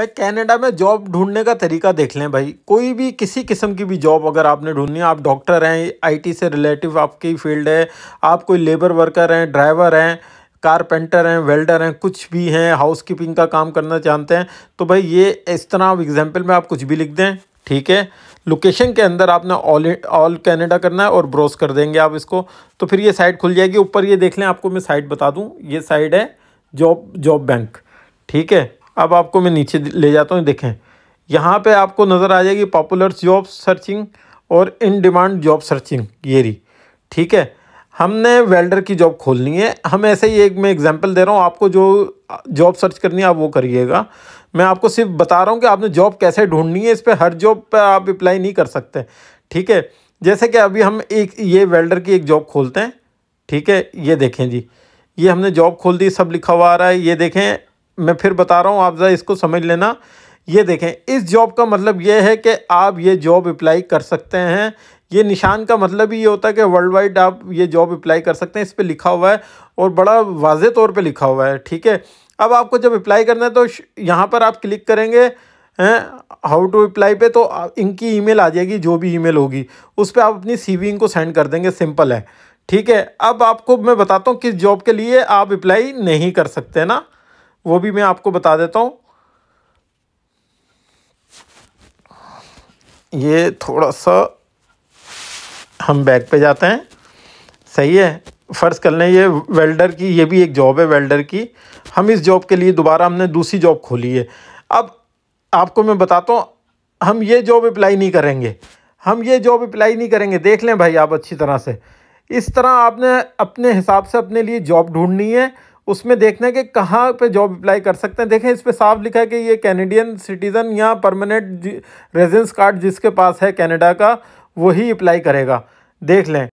भाई कनाडा में जॉब ढूंढने का तरीका देख लें भाई कोई भी किसी किस्म की भी जॉब अगर आपने ढूंढनी है आप डॉक्टर हैं आईटी से रिलेटिव आपकी फील्ड है आप कोई लेबर वर्कर हैं ड्राइवर हैं कारपेंटर हैं वेल्डर हैं कुछ भी हैं हाउस कीपिंग का काम करना चाहते हैं तो भाई ये इस तरह आप एग्जाम्पल में आप कुछ भी लिख दें ठीक है लोकेशन के अंदर आपने ऑल ऑल कैनेडा करना है और ब्रोस कर देंगे आप इसको तो फिर ये साइट खुल जाएगी ऊपर ये देख लें आपको मैं साइट बता दूँ ये साइट है जॉब जॉब बैंक ठीक है अब आपको मैं नीचे ले जाता हूँ देखें यहाँ पे आपको नज़र आ जाएगी पॉपुलर जॉब सर्चिंग और इन डिमांड जॉब सर्चिंग ये रही ठीक है हमने वेल्डर की जॉब खोलनी है हम ऐसे ही एक मैं एग्जांपल दे रहा हूँ आपको जो जॉब सर्च करनी है आप वो करिएगा मैं आपको सिर्फ बता रहा हूँ कि आपने जॉब कैसे ढूंढनी है इस पर हर जॉब पर आप अप्लाई नहीं कर सकते ठीक है जैसे कि अभी हम एक ये वेल्डर की एक जॉब खोलते हैं ठीक है ये देखें जी ये हमने जॉब खोल दी सब लिखा हुआ आ रहा है ये देखें मैं फिर बता रहा हूँ आप ज़रा इसको समझ लेना ये देखें इस जॉब का मतलब ये है कि आप ये जॉब अप्लाई कर सकते हैं ये निशान का मतलब ही ये होता है कि वर्ल्ड वाइड आप ये जॉब अप्लाई कर सकते हैं इस पर लिखा हुआ है और बड़ा वाजे तौर पर लिखा हुआ है ठीक है अब आपको जब अप्लाई करना है तो यहाँ पर आप क्लिक करेंगे हैं हाउ टू अप्लाई पे तो इनकी ईमेल आ जाएगी जो भी ईमेल होगी उस पर आप अपनी सी वी इनको सेंड कर देंगे सिंपल है ठीक है अब आपको मैं बताता हूँ किस जॉब के लिए आप अप्लाई नहीं कर सकते ना वो भी मैं आपको बता देता हूँ ये थोड़ा सा हम बैक पे जाते हैं सही है फ़र्ज़ कर लें ये वेल्डर की ये भी एक जॉब है वेल्डर की हम इस जॉब के लिए दोबारा हमने दूसरी जॉब खोली है अब आपको मैं बताता हूँ हम ये जॉब अप्लाई नहीं करेंगे हम ये जॉब अप्लाई नहीं करेंगे देख लें भाई आप अच्छी तरह से इस तरह आपने अपने हिसाब से अपने लिए जॉब ढूंढनी है उसमें देखना है कि कहाँ पे जॉब अप्लाई कर सकते हैं देखें इस पर साफ लिखा है कि ये कैनेडियन सिटीज़न या परमानेंट रेजिडेंस कार्ड जिसके पास है कनाडा का वही अप्लाई करेगा देख लें